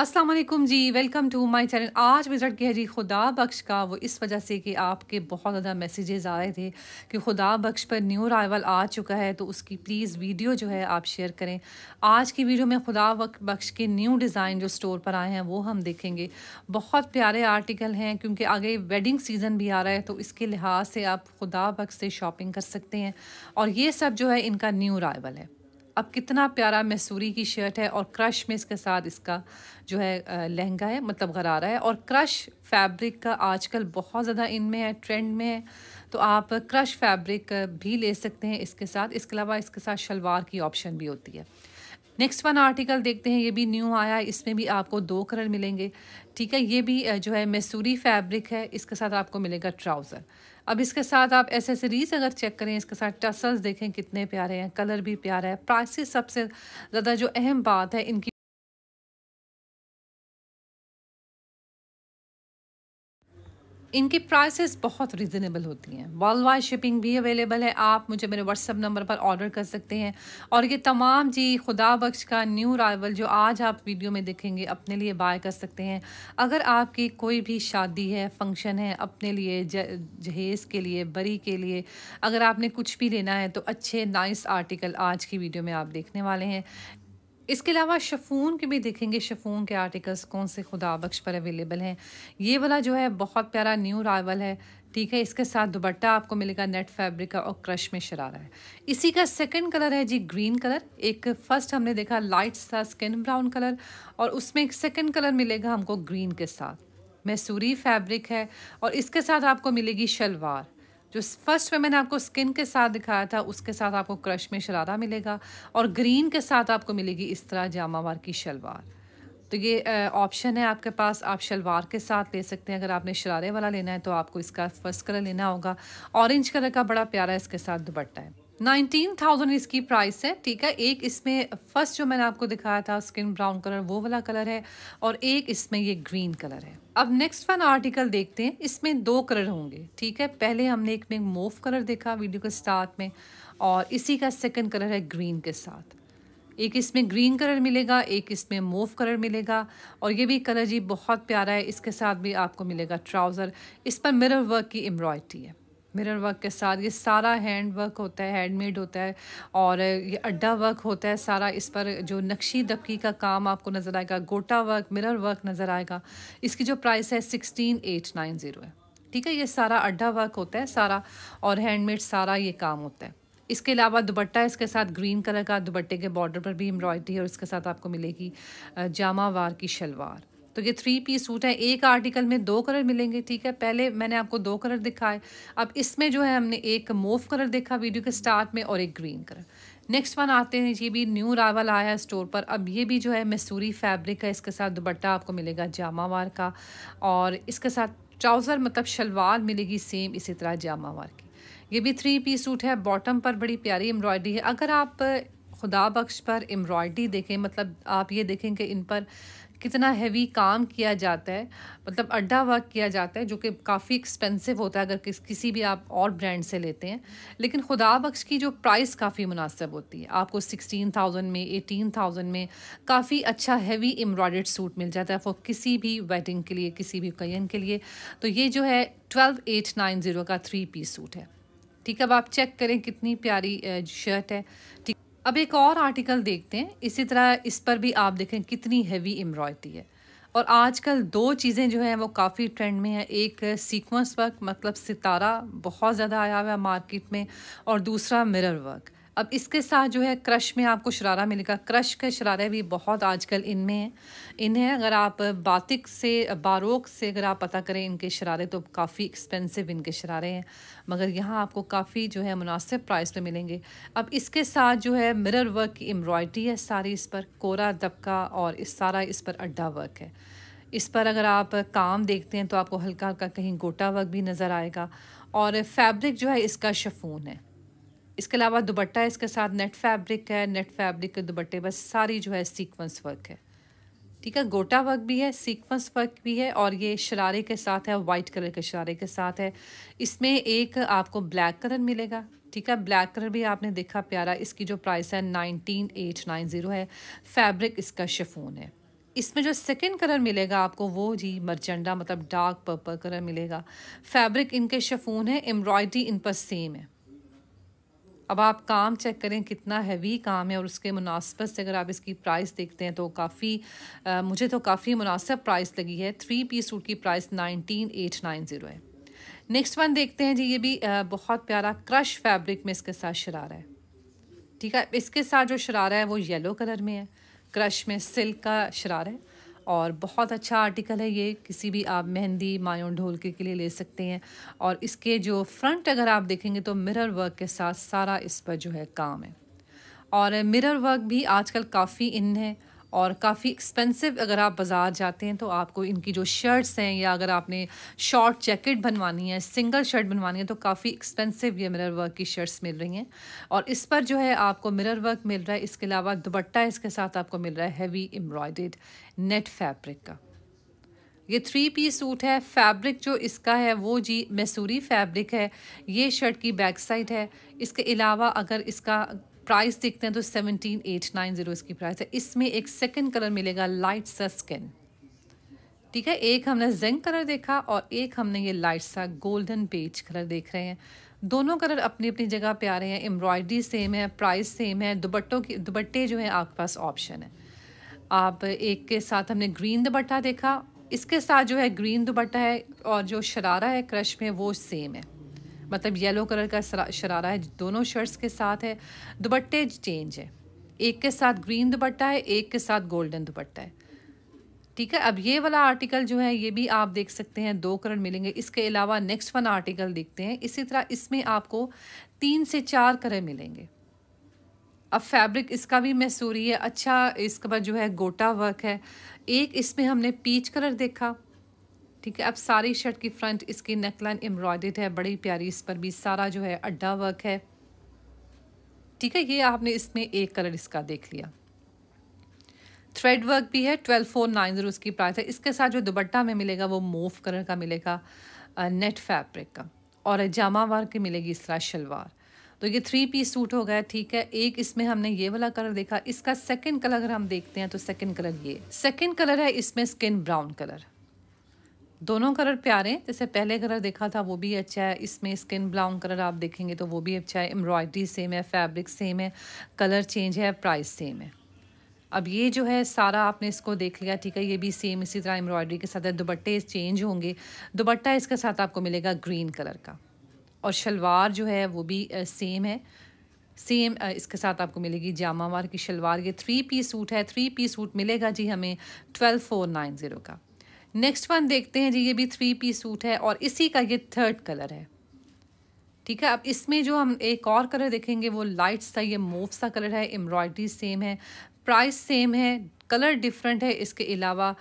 अस्सलाम वालेकुम जी वेलकम टू माय चैनल आज विज़ट किया जी खुदा बख्श का वो इस वजह से कि आपके बहुत ज़्यादा मैसेजेस आ रहे थे कि खुदा बख्श पर न्यू अराइवल आ चुका है तो उसकी प्लीज़ वीडियो जो है आप शेयर करें आज की वीडियो में खुदा बख्श के न्यू डिज़ाइन जो स्टोर पर आए हैं वो हम देखेंगे बहुत प्यारे आर्टिकल हैं क्योंकि आगे वेडिंग सीज़न भी आ रहा है तो इसके लिहाज से आप खुदा बख्श से शॉपिंग कर सकते हैं और ये सब जो है इनका न्यू अराइवल है अब कितना प्यारा मैसूरी की शर्ट है और क्रश में इसके साथ इसका जो है लहंगा है मतलब गरारा है और क्रश फैब्रिक का आजकल बहुत ज़्यादा इनमें है ट्रेंड में है तो आप क्रश फैब्रिक भी ले सकते हैं इसके साथ इसके अलावा इसके साथ शलवार की ऑप्शन भी होती है नेक्स्ट वन आर्टिकल देखते हैं ये भी न्यू आया है इसमें भी आपको दो कलर मिलेंगे ठीक है ये भी जो है मैसूरी फैब्रिक है इसके साथ आपको मिलेगा ट्राउज़र अब इसके साथ आप एसेसरीज़ अगर चेक करें इसके साथ टसल्स देखें कितने प्यारे हैं कलर भी प्यारा है प्राइसिस सबसे ज़्यादा जो अहम बात है इनकी इनकी प्राइसेस बहुत रिजनेबल होती हैं वर्ल्ड वाइड शिपिंग भी अवेलेबल है आप मुझे मेरे व्हाट्सअप नंबर पर ऑर्डर कर सकते हैं और ये तमाम जी खुदा बख्श का न्यू राइवल जो आज आप वीडियो में देखेंगे अपने लिए बाय कर सकते हैं अगर आपकी कोई भी शादी है फंक्शन है अपने लिए जहेज़ के लिए बरी के लिए अगर आपने कुछ भी लेना है तो अच्छे नाइस आर्टिकल आज की वीडियो में आप देखने वाले हैं इसके अलावा शफून के भी देखेंगे शफून के आर्टिकल्स कौन से खुदा बख्श पर अवेलेबल हैं ये वाला जो है बहुत प्यारा न्यू रावल है ठीक है इसके साथ दुबट्टा आपको मिलेगा नेट फैब्रिक का और क्रश में शरारा है इसी का सेकंड कलर है जी ग्रीन कलर एक फ़र्स्ट हमने देखा लाइट सा स्किन ब्राउन कलर और उसमें एक सेकेंड कलर मिलेगा हमको ग्रीन के साथ मैसूरी फैब्रिक है और इसके साथ आपको मिलेगी शलवार जो फर्स्ट में मैंने आपको स्किन के साथ दिखाया था उसके साथ आपको क्रश में शरारा मिलेगा और ग्रीन के साथ आपको मिलेगी इस तरह जामावार की शलवार तो ये ऑप्शन है आपके पास आप शलवार के साथ ले सकते हैं अगर आपने शरारे वाला लेना है तो आपको इसका फर्स्ट कलर लेना होगा ऑरेंज कलर का बड़ा प्यारा इसके साथ दुपट्टा है नाइनटीन थाउजेंड इसकी प्राइस है ठीक है एक इसमें फर्स्ट जो मैंने आपको दिखाया था स्किन ब्राउन कलर वो वाला कलर है और एक इसमें ये ग्रीन कलर है अब नेक्स्ट वन आर्टिकल देखते हैं इसमें दो कलर होंगे ठीक है पहले हमने एक में मोव कलर देखा वीडियो के स्टार्ट में और इसी का सेकंड कलर है ग्रीन के साथ एक इसमें ग्रीन कलर मिलेगा एक इसमें मोव कलर मिलेगा और ये भी कलर जी बहुत प्यारा है इसके साथ भी आपको मिलेगा ट्राउज़र इस पर मिरर वर्क की एम्ब्रॉयड्री है मिरर वर्क के साथ ये सारा हैंड वर्क होता है हैंडमेड होता है और ये अड्डा वर्क होता है सारा इस पर जो नक्शी दबकी का काम आपको नज़र आएगा गोटा वर्क मिरर वर्क नज़र आएगा इसकी जो प्राइस है सिक्सटीन एट नाइन ज़ीरो है ठीक है ये सारा अड्डा वर्क होता है सारा और हैंडमेड सारा ये काम होता है इसके अलावा दुबट्टा इसके साथ ग्रीन कलर का दुबट्टे के बॉर्डर पर भी एम्ब्रॉयडरी और इसके साथ आपको मिलेगी जामावार की शलवार तो ये थ्री पीस सूट है एक आर्टिकल में दो कलर मिलेंगे ठीक है पहले मैंने आपको दो कलर दिखाए अब इसमें जो है हमने एक मोव कलर देखा वीडियो के स्टार्ट में और एक ग्रीन कलर नेक्स्ट वन आते हैं ये भी न्यू रावल आया है स्टोर पर अब ये भी जो है मैसूरी फैब्रिक है इसके साथ दुपट्टा आपको मिलेगा जामावार का और इसके साथ ट्राउज़र मतलब शलवार मिलेगी सेम इसी तरह जामावार की ये भी थ्री पीस सूट है बॉटम पर बड़ी प्यारी एम्ब्रॉयडरी है अगर आप खुदा बख्श पर एम्ब्रॉयडरी देखें मतलब आप ये देखें कि इन पर कितना हैवी काम किया जाता है मतलब अड्डा वर्क किया जाता है जो कि काफ़ी एक्सपेंसिव होता है अगर किस किसी भी आप और ब्रांड से लेते हैं लेकिन खुदा बख्श की जो प्राइस काफ़ी मुनासब होती है आपको सिक्सटीन थाउजेंड में एटीन थाउजेंड में काफ़ी अच्छा हैवी एम्ब्रॉयड सूट मिल जाता है फॉर किसी भी वेडिंग के लिए किसी भी कैन के लिए तो ये जो है ट्वेल्व एट नाइन ज़ीरो का थ्री पीस सूट है ठीक है अब आप चेक करें कितनी प्यारी शर्ट है ठीक अब एक और आर्टिकल देखते हैं इसी तरह इस पर भी आप देखें कितनी हैवी एम्ब्रॉयडरी है और आजकल दो चीज़ें जो हैं वो काफ़ी ट्रेंड में है एक सीक्वेंस वर्क मतलब सितारा बहुत ज़्यादा आया हुआ है मार्केट में और दूसरा मिरर वर्क अब इसके साथ जो है क्रश में आपको शरारा मिलेगा क्रश के शरारे भी बहुत आजकल इनमें हैं इन्हें अगर आप बातिक से बारोक से अगर आप पता करें इनके शरारे तो काफ़ी एक्सपेंसिव इनके शरारे हैं मगर यहाँ आपको काफ़ी जो है मुनासिब प्राइस पे मिलेंगे अब इसके साथ जो है मिरर वर्क की एम्ब्रॉयडरी है सारी इस पर कोरा दबका और इस सारा इस पर अड्डा वर्क है इस पर अगर आप काम देखते हैं तो आपको हल्का हल्का कहीं गोटा वर्क भी नज़र आएगा और फैब्रिक जो है इसका शफून है इसके अलावा दुबट्टा इसके साथ नेट फैब्रिक है नेट फैब्रिक के दुबट्टे बस सारी जो है सीक्वेंस वर्क है ठीक है गोटा वर्क भी है सीक्वेंस वर्क भी है और ये शरारे के साथ है वाइट कलर के शरारे के साथ है इसमें एक आपको ब्लैक कलर मिलेगा ठीक है ब्लैक कलर भी आपने देखा प्यारा इसकी जो प्राइस है नाइनटीन एट नाइन ज़ीरो है फैब्रिक इसका शिफोन है इसमें जो सेकंड कलर मिलेगा आपको वो जी मरचंडा मतलब डार्क पर्पल कलर मिलेगा फैब्रिक इनके शफून है एम्ब्रॉयडरी इन पर सेम है अब आप काम चेक करें कितना हैवी काम है और उसके मुनासबत से अगर आप इसकी प्राइस देखते हैं तो काफ़ी मुझे तो काफ़ी मुनासब प्राइस लगी है थ्री पीस सूट की price nineteen eight nine zero है नेक्स्ट वन देखते हैं जी ये भी बहुत प्यारा क्रश फैब्रिक में इसके साथ शरारा है ठीक है इसके साथ जो शरारा है वो येलो कलर में है क्रश में सिल्क का शरारा है और बहुत अच्छा आर्टिकल है ये किसी भी आप मेहंदी मायोन ढोलके के लिए ले सकते हैं और इसके जो फ्रंट अगर आप देखेंगे तो मिरर वर्क के साथ सारा इस पर जो है काम है और मिरर वर्क भी आजकल काफ़ी इन है और काफ़ी एक्सपेंसिव अगर आप बाज़ार जाते हैं तो आपको इनकी जो शर्ट्स हैं या अगर आपने शॉर्ट जैकेट बनवानी है सिंगल शर्ट बनवानी है तो काफ़ी एक्सपेंसिव ये मिरर वर्क की शर्ट्स मिल रही हैं और इस पर जो है आपको मिरर वर्क मिल रहा है इसके अलावा दुबट्टा इसके साथ आपको मिल रहा है हैवी एम्ब्रॉयड नेट फैब्रिक का ये थ्री पीस सूट है फैब्रिक जो इसका है वो जी मैसूरी फैब्रिक है ये शर्ट की बैक साइड है इसके अलावा अगर इसका प्राइस देखते हैं तो सेवनटीन एट नाइन ज़ीरो इसकी प्राइस है इसमें एक सेकंड कलर मिलेगा लाइट सा स्किन ठीक है एक हमने जिंक कलर देखा और एक हमने ये लाइट सा गोल्डन पेज कलर देख रहे हैं दोनों कलर अपनी अपनी जगह पे आ रहे हैं एम्ब्रॉयडरी सेम है प्राइस सेम है दुपट्टों की दुबट्टे जो है आपके पास ऑप्शन है आप एक के साथ हमने ग्रीन दुपट्टा देखा इसके साथ जो है ग्रीन दुबट्टा है और जो शरारा है क्रश में वो सेम है मतलब येलो कलर का शरारा है दोनों शर्ट्स के साथ है दुपट्टे चेंज है एक के साथ ग्रीन दुपट्टा है एक के साथ गोल्डन दुपट्टा है ठीक है अब ये वाला आर्टिकल जो है ये भी आप देख सकते हैं दो कलर मिलेंगे इसके अलावा नेक्स्ट वन आर्टिकल देखते हैं इसी तरह इसमें आपको तीन से चार कलर मिलेंगे अब फैब्रिक इसका भी मैसूरी है अच्छा इसके बाद जो है गोटा वर्क है एक इसमें हमने पीच कलर देखा ठीक है अब सारी शर्ट की फ्रंट इसकी नेकलाइन एम्ब्रॉयडेड है बड़ी प्यारी इस पर भी सारा जो है अड्डा वर्क है ठीक है ये आपने इसमें एक कलर इसका देख लिया थ्रेड वर्क भी है ट्वेल्व फोर नाइन ज़ीरो उसकी प्राइस है इसके साथ जो दुबट्टा में मिलेगा वो मोव कलर का मिलेगा नेट फैब्रिक का और जामा वार की मिलेगी इस तरह शलवार तो ये थ्री पीस सूट हो गया ठीक है एक इसमें हमने ये वाला कलर देखा इसका सेकंड कलर अगर हम देखते हैं तो सेकंड कलर ये सेकंड कलर है इसमें स्किन ब्राउन कलर दोनों कलर प्यारे हैं जैसे पहले कलर देखा था वो भी अच्छा है इसमें स्किन ब्राउन कलर आप देखेंगे तो वो भी अच्छा है एम्ब्रॉयडरी सेम है फैब्रिक सेम है कलर चेंज है प्राइस सेम है अब ये जो है सारा आपने इसको देख लिया ठीक है ये भी सेम इसी तरह एम्ब्रॉयडरी के साथ है दुपट्टे चेंज होंगे दुपट्टा इसके साथ आपको मिलेगा ग्रीन कलर का और शलवार जो है वो भी सेम है सेम इसके साथ आपको मिलेगी जामावार की शलवार ये थ्री पीस सूट है थ्री पीस सूट मिलेगा जी हमें ट्वेल्व फोर नाइन ज़ीरो का नेक्स्ट वन देखते हैं जी ये भी थ्री पीस सूट है और इसी का ये थर्ड कलर है ठीक है अब इसमें जो हम एक और कलर देखेंगे वो लाइट सा ये मूव सा कलर है एम्ब्रॉयडरी सेम है प्राइस सेम है कलर डिफरेंट है इसके अलावा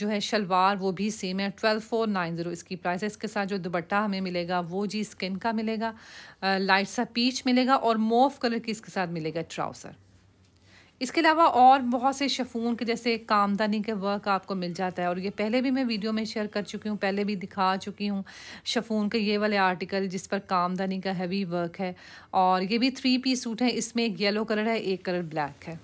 जो है शलवार वो भी सेम है ट्वेल्व फोर नाइन ज़ीरो इसकी प्राइस है इसके साथ जो दुबट्टा हमें मिलेगा वो जी स्किन का मिलेगा लाइट सा पीच मिलेगा और मोव कलर की इसके साथ मिलेगा ट्राउसर इसके अलावा और बहुत से शफून के जैसे कामदानी के वर्क आपको मिल जाता है और ये पहले भी मैं वीडियो में शेयर कर चुकी हूँ पहले भी दिखा चुकी हूँ शफून के ये वाले आर्टिकल जिस पर कामदानी का हैवी वर्क है और ये भी थ्री पीस सूट है इसमें एक येलो कलर है एक कलर ब्लैक है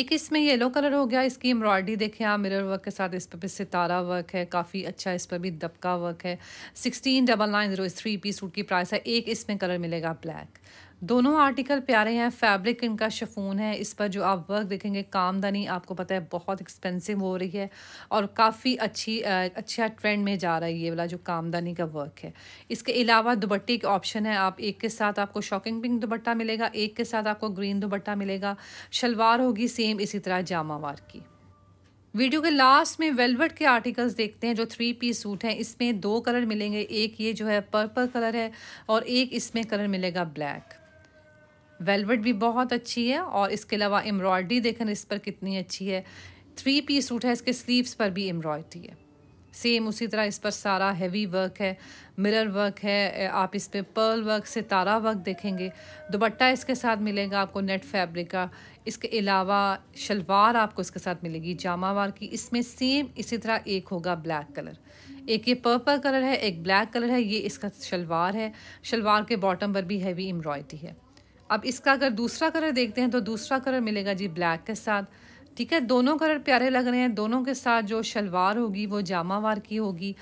एक इसमें येलो कलर हो गया इसकी एम्ब्रॉयडरी देखें आप मिरर वर्क के साथ इस पर भी सितारा वर्क है काफ़ी अच्छा इस पर भी दबका वर्क है सिक्सटीन डबल नाइन जीरो इस थ्री पीस सूट की प्राइस है एक इसमें कलर मिलेगा ब्लैक दोनों आर्टिकल प्यारे हैं फैब्रिक इनका शफून है इस पर जो आप वर्क देखेंगे कामदानी आपको पता है बहुत एक्सपेंसिव हो रही है और काफ़ी अच्छी अच्छा ट्रेंड में जा रहा है ये वाला जो कामदानी का वर्क है इसके अलावा दुबट्टे के ऑप्शन है आप एक के साथ आपको शॉकिंग पिंक दुबट्टा मिलेगा एक के साथ आपको ग्रीन दुबट्टा मिलेगा शलवार होगी सेम इसी तरह जामावार की वीडियो के लास्ट में वेलवेट के आर्टिकल्स देखते हैं जो थ्री पीस सूट हैं इसमें दो कलर मिलेंगे एक ये जो है पर्पल कलर है और एक इसमें कलर मिलेगा ब्लैक वेलवेट भी बहुत अच्छी है और इसके अलावा एम्ब्रॉयडरी देखना इस पर कितनी अच्छी है थ्री पीस सूट है इसके स्लीव्स पर भी एम्ब्रॉयडरी है सेम उसी तरह इस पर सारा हैवी वर्क है मिरर वर्क है आप इस पर पर्ल वर्क सितारा वर्क देखेंगे दुपट्टा इसके साथ मिलेगा आपको नेट फैब्रिक का इसके अलावा शलवार आपको इसके साथ मिलेगी जामावार की इसमें सेम इसी तरह एक होगा ब्लैक कलर एक ये पर्पल कलर है एक ब्लैक कलर है ये इसका शलवार है शलवार के बॉटम पर भी हैवी एम्ब्रॉयडरी है अब इसका अगर दूसरा कलर देखते हैं तो दूसरा कलर मिलेगा जी ब्लैक के साथ ठीक है दोनों कलर प्यारे लग रहे हैं दोनों के साथ जो शलवार होगी वो जामावार की होगी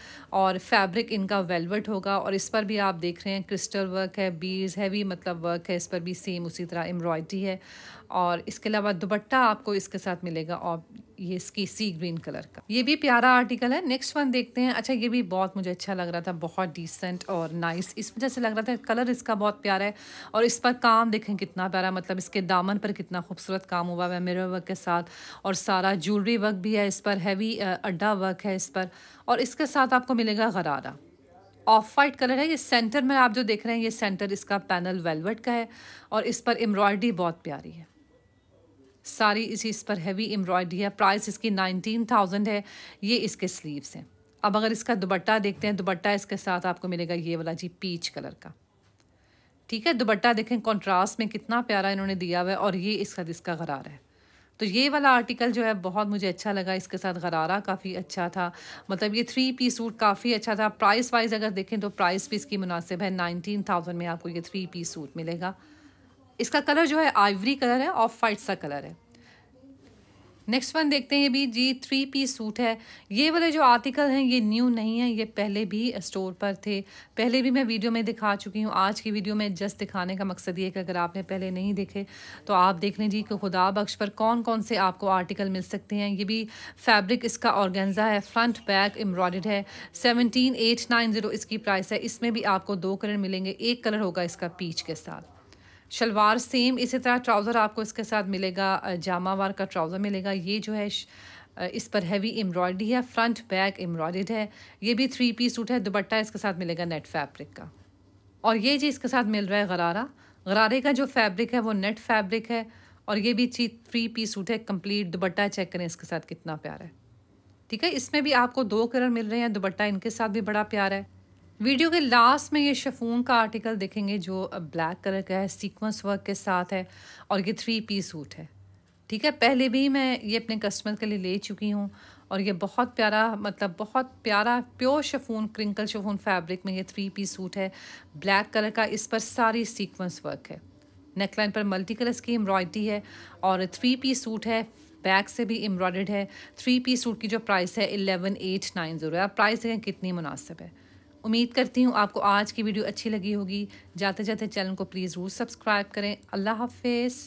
और फैब्रिक इनका वेलवेट होगा और इस पर भी आप देख रहे हैं क्रिस्टल वर्क है बीज हैवी मतलब वर्क है इस पर भी सेम उसी तरह एम्ब्रॉयडरी है और इसके अलावा दुपट्टा आपको इसके साथ मिलेगा और ये इसकी सी ग्रीन कलर का ये भी प्यारा आर्टिकल है नेक्स्ट वन देखते हैं अच्छा ये भी बहुत मुझे अच्छा लग रहा था बहुत डिसेंट और नाइस इस वजह से लग रहा था कलर इसका बहुत प्यारा है और इस पर काम देखें कितना प्यारा मतलब इसके दामन पर कितना खूबसूरत काम हुआ है मेरे वर्क के साथ और सारा ज्वेलरी वर्क भी है इस पर हैवी अड्डा वर्क है इस पर और इसके साथ आपको मिलेगा गरारा ऑफ वाइट कलर है ये सेंटर में आप जो देख रहे हैं ये सेंटर इसका पैनल वेलवेट का है और इस पर एम्ब्रॉयडरी बहुत प्यारी है सारी इसी इस पर हैवी एम्ब्रॉयडरी है प्राइस इसकी नाइनटीन थाउजेंड है ये इसके स्लीव्स हैं अब अगर इसका दुबट्टा देखते हैं दुबट्टा इसके साथ आपको मिलेगा ये वाला जी पीच कलर का ठीक है दुपट्टा देखें कॉन्ट्रास्ट में कितना प्यारा इन्होंने दिया हुआ है और ये इसका इसका गरारा है तो ये वाला आर्टिकल जो है बहुत मुझे अच्छा लगा इसके साथ गरारा काफ़ी अच्छा था मतलब ये थ्री पीस सूट काफ़ी अच्छा था प्राइस वाइज अगर देखें तो प्राइस भी इसकी मुनासिब है नाइनटीन थाउजेंड में आपको ये थ्री पीस सूट मिलेगा इसका कलर जो है आइवरी कलर है ऑफ वाइट सा कलर है नेक्स्ट वन देखते हैं भी जी थ्री पीस सूट है ये वाले जो आर्टिकल हैं ये न्यू नहीं है ये पहले भी स्टोर पर थे पहले भी मैं वीडियो में दिखा चुकी हूँ आज की वीडियो में जस्ट दिखाने का मकसद ये कि अगर आपने पहले नहीं देखे तो आप देख लें जी कि खुदा बख्श पर कौन कौन से आपको आर्टिकल मिल सकते हैं ये भी फैब्रिक इसका ऑर्गेंजा है फ्रंट बैक एम्ब्रॉयड है सेवनटीन एट नाइन ज़ीरो इसकी प्राइस है इसमें भी आपको दो कलर मिलेंगे एक कलर होगा इसका पीच के साथ शलवार सेम इसी तरह ट्राउज़र आपको इसके साथ मिलेगा जामावार का ट्राउज़र मिलेगा ये जो है इस पर हैवी एम्ब्रॉयडरी है फ्रंट बैक एम्ब्रॉयड है ये भी थ्री पीस सूट है दुपट्टा इसके साथ मिलेगा नेट फैब्रिक का और ये जी इसके साथ मिल रहा है गरारा गरारे का जो फैब्रिक है वो नेट फैब्रिक है और ये भी चीज थ्री पीस सूट है कंप्लीट दुपट्टा चेक करें इसके साथ कितना प्यारा है ठीक है इसमें भी आपको दो कलर मिल रहे हैं दुपट्टा इनके साथ भी बड़ा प्यारा है वीडियो के लास्ट में ये शफून का आर्टिकल देखेंगे जो ब्लैक कलर का है सीक्वेंस वर्क के साथ है और ये थ्री पी सूट है ठीक है पहले भी मैं ये अपने कस्टमर के लिए ले चुकी हूँ और ये बहुत प्यारा मतलब बहुत प्यारा pure chiffon crinkle chiffon fabric में ये थ्री पी सूट है ब्लैक कलर का इस पर सारी सीक्वेंस वर्क है नेकलाइन पर मल्टी कलर्स की एम्ब्रॉयडरी है और थ्री पी सूट है बैक से भी एम्ब्रॉयड है थ्री पी सूट की जो प्राइस है eleven eight nine zero price देखें कितनी मुनासिब है उम्मीद करती हूँ आपको आज की वीडियो अच्छी लगी होगी जाते जाते चैनल को प्लीज़ ज़रूर सब्सक्राइब करें अल्लाह हाफिज़